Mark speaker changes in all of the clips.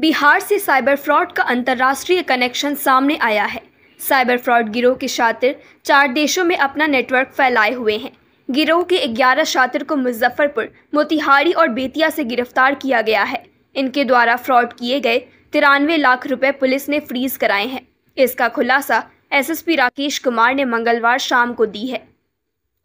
Speaker 1: बिहार से cyber fraud का अंतर्राष्ट्रीय कनेक्शन सामने आया है साइबर फ्रॉड गिरोह के शातिर चार देशों में अपना नेटवर्क फैलाए हुए हैं गिरोह के 11 शातिर को मुजफ्फरपुर मोतिहारी और बेतिया से गिरफ्तार किया गया है इनके द्वारा फ्रॉड किए गए तिरानवे लाख रुपए पुलिस ने फ्रीज कराए हैं इसका खुलासा एसएसपी राकेश कुमार ने मंगलवार शाम को दी है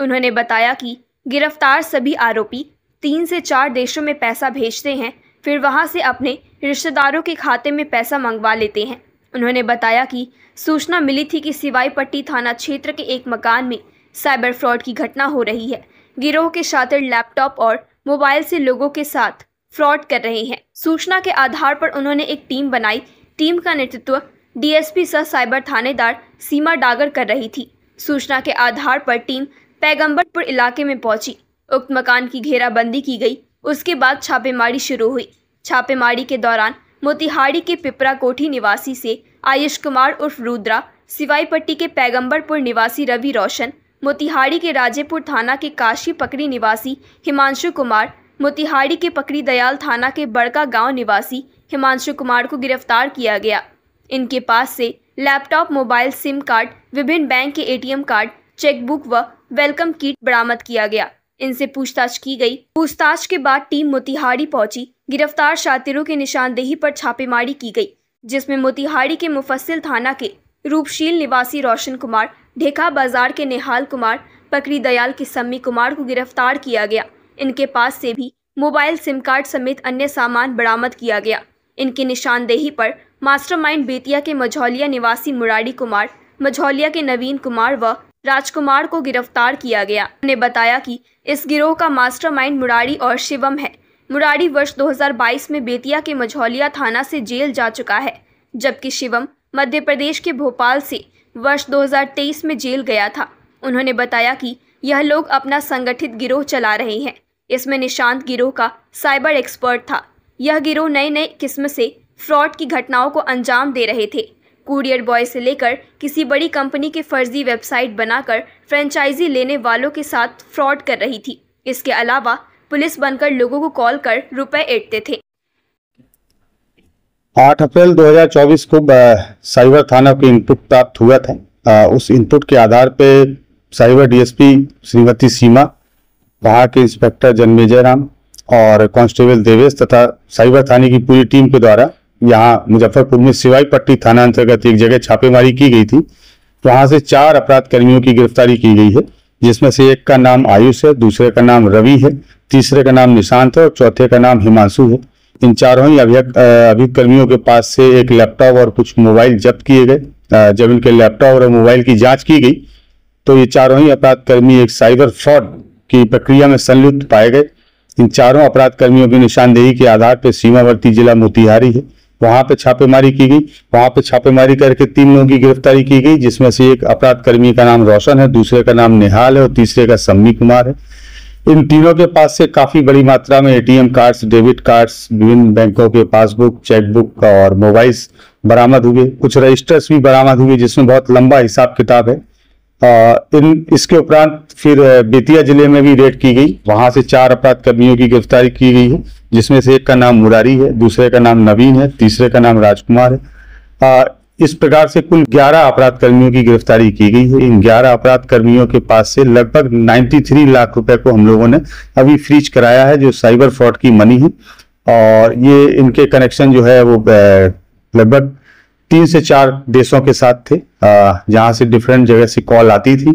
Speaker 1: उन्होंने बताया कि गिरफ्तार सभी आरोपी तीन से चार देशों में पैसा भेजते हैं फिर वहाँ से अपने रिश्तेदारों के खाते में पैसा मंगवा लेते हैं उन्होंने बताया कि सूचना मिली थी कि सिवाईपट्टी थाना क्षेत्र के एक मकान में साइबर फ्रॉड की घटना हो रही है गिरोह के शातिर लैपटॉप और मोबाइल से लोगों के साथ फ्रॉड कर रहे हैं सूचना के आधार पर उन्होंने एक टीम बनाई टीम का नेतृत्व डीएसपी सह साइबर थानेदार सीमा डागर कर रही थी सूचना के आधार पर टीम पैगम्बरपुर इलाके में पहुंची उक्त मकान की घेराबंदी की गई उसके बाद छापेमारी शुरू हुई छापेमारी के दौरान मोतिहारी के पिपरा कोठी निवासी से आयुष कुमार उर्फ रुद्रा सिवाईपट्टी के पैगंबरपुर निवासी रवि रोशन मोतिहारी के राजेपुर थाना के काशी पकड़ी निवासी हिमांशु कुमार मोतिहारी के पकड़ी दयाल थाना के बड़का गांव निवासी हिमांशु कुमार को गिरफ्तार किया गया इनके पास से लैपटॉप मोबाइल सिम कार्ड विभिन्न बैंक के एटीएम कार्ड चेकबुक व वेलकम किट बरामद किया गया इनसे पूछताछ की गई पूछताछ के बाद टीम मोतिहारी पहुंची गिरफ्तार शातिरों की निशानदेही पर छापेमारी की गई जिसमें मोतिहारी के मुफस्सिल थाना के रूपशील निवासी रोशन कुमार ढेखा बाजार के निहाल कुमार पकड़ी दयाल के सम्मी कुमार को गिरफ्तार किया गया इनके पास से भी मोबाइल सिम कार्ड समेत अन्य सामान बरामद किया गया इनकी निशानदेही पर मास्टरमाइंड बेतिया के मझौलिया निवासी मुरारी कुमार मझौलिया के नवीन कुमार व राजकुमार को गिरफ्तार किया गया ने बताया कि इस गिरोह का मास्टरमाइंड मुरारी और शिवम है मुरारी वर्ष 2022 में बेतिया के मझौलिया थाना से जेल जा चुका है जबकि शिवम मध्य प्रदेश के भोपाल से वर्ष 2023 में जेल गया था उन्होंने बताया कि यह लोग अपना संगठित गिरोह चला रहे हैं इसमें निशांत गिरोह का साइबर एक्सपर्ट था यह गिरोह नए नए किस्म से फ्रॉड की घटनाओं को अंजाम दे रहे थे कुरियर बॉय से लेकर किसी बड़ी कंपनी के फर्जी वेबसाइट बनाकर फ्रेंचाइजी लेने वालों के साथ फ्रॉड कर रही थी इसके अलावा पुलिस बनकर लोगों को कॉल कर रुपए ऐटते थे
Speaker 2: 8 अप्रैल 2024 को साइबर थाना को इनपुट प्राप्त हुआ था आ, उस इनपुट के आधार पे साइबर डीएसपी श्रीमती सीमा वहाँ के इंस्पेक्टर जन्मेजय राम और कांस्टेबल देवेश तथा साइबर थाने की पूरी टीम के द्वारा यहाँ मुजफ्फरपुर में सिवाई पट्टी थाना अंतर्गत एक जगह छापेमारी की गई थी तो वहां से चार अपराध कर्मियों की गिरफ्तारी की गई है जिसमें से एक का नाम आयुष है दूसरे का नाम रवि है तीसरे का नाम निशांत है और चौथे का नाम हिमांशु है इन चारों ही अभिकर्मियों के पास से एक लैपटॉप और कुछ मोबाइल जब्त किए गए जब इनके लैपटॉप और मोबाइल की जांच की गई तो ये चारों ही अपराध कर्मी एक साइबर फ्रॉड की प्रक्रिया में संलिप्त पाए गए इन चारों अपराध कर्मियों की निशानदेही के आधार पर सीमावर्ती जिला मोतिहारी है वहां पे छापेमारी की गई वहां पे छापेमारी करके तीन लोगों की गिरफ्तारी की गई जिसमें से एक अपराध कर्मी का नाम रोशन है दूसरे का नाम निहाल है और तीसरे का सम्मी कुमार है इन तीनों के पास से काफी बड़ी मात्रा में एटीएम कार्ड्स डेबिट कार्ड्स विभिन्न बैंकों के पासबुक चेकबुक और मोबाइल्स बरामद हुए कुछ रजिस्टर्स भी बरामद हुए जिसमें बहुत लंबा हिसाब किताब है आ, इन इसके उपरांत फिर बेतिया जिले में भी रेड की गई वहां से चार अपराध कर्मियों की गिरफ्तारी की गई है जिसमें से एक का नाम मुरारी है दूसरे का नाम नवीन है तीसरे का नाम राजकुमार है आ, इस प्रकार से कुल 11 अपराध कर्मियों की गिरफ्तारी की गई है इन 11 अपराध कर्मियों के पास से लगभग 93 लाख रुपए को हम लोगों ने अभी फ्रीज कराया है जो साइबर फ्रॉड की मनी है और ये इनके कनेक्शन जो है वो लगभग तीन से चार देशों के साथ थे जहाँ से डिफरेंट जगह से कॉल आती थी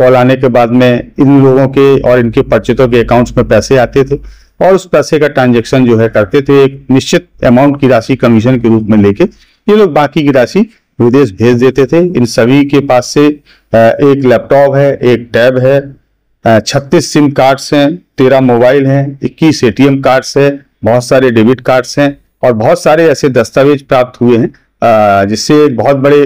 Speaker 2: कॉल आने के बाद में इन लोगों के और इनके परिचितों के अकाउंट्स में पैसे आते थे और उस पैसे का ट्रांजेक्शन जो है करते थे एक निश्चित अमाउंट की राशि कमीशन के रूप में लेके ये लोग बाकी की राशि विदेश भेज देते थे इन सभी के पास से एक लैपटॉप है एक टैब है छत्तीस सिम कार्ड्स हैं तेरह मोबाइल हैं इक्कीस एटीएम कार्ड्स है बहुत सारे डेबिट कार्ड्स हैं और बहुत सारे ऐसे दस्तावेज प्राप्त हुए हैं जिससे बहुत बड़े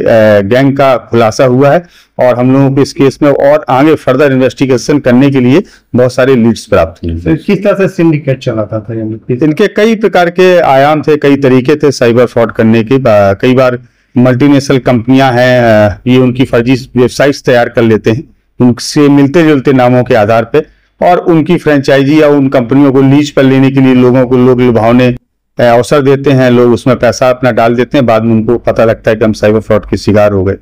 Speaker 2: गैंग का खुलासा हुआ है और हम लोगों को इस केस में और आगे फर्दर इन्वेस्टिगेशन करने के लिए बहुत सारे लीड्स प्राप्त हुए तो किस तरह से सिंडिकेट चलाता था इनके कई प्रकार के आयाम थे कई तरीके थे साइबर फ्रॉड करने के कई बार मल्टीनेशनल कंपनियां हैं ये उनकी फर्जी वेबसाइट्स तैयार कर लेते हैं उनसे मिलते जुलते नामों के आधार पर और उनकी फ्रेंचाइजी या उन कंपनियों को लीज पर लेने के लिए लोगों को लोग लुभावने अवसर देते हैं लोग उसमें पैसा अपना डाल देते हैं बाद में उनको पता लगता है कि हम साइबर फ्रॉड के शिकार हो गए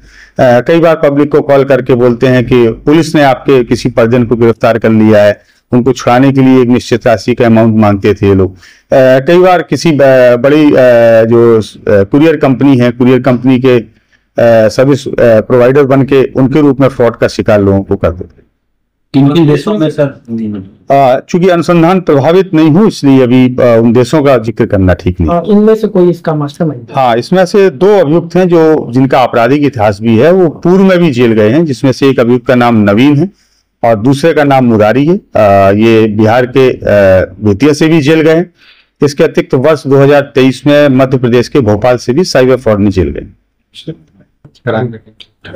Speaker 2: कई बार पब्लिक को कॉल करके बोलते हैं कि पुलिस ने आपके किसी परिजन को गिरफ्तार कर लिया है उनको छुड़ाने के लिए एक निश्चित राशि का अमाउंट मांगते थे ये लोग कई बार किसी बड़ी जो कुरियर कंपनी है कुरियर कंपनी के सर्विस प्रोवाइडर बन के उनके रूप में फ्रॉड का शिकार लोगों को कर देते किन किन देशों में सर चूंकि अनुसंधान प्रभावित नहीं हूँ इसलिए अभी उन देशों का जिक्र करना ठीक नहीं इनमें से कोई इसका मास्टरमाइंड हाँ इसमें से दो अभियुक्त हैं जो जिनका आपराधिक इतिहास भी है वो पूर्व में भी जेल गए हैं जिसमें से एक अभियुक्त का नाम नवीन है और दूसरे का नाम मुरारी है आ, ये बिहार के बेतिया से भी जेल गए इसके अतिरिक्त वर्ष 2023 में मध्य प्रदेश के भोपाल से भी साइबर फ्रॉड में जेल गए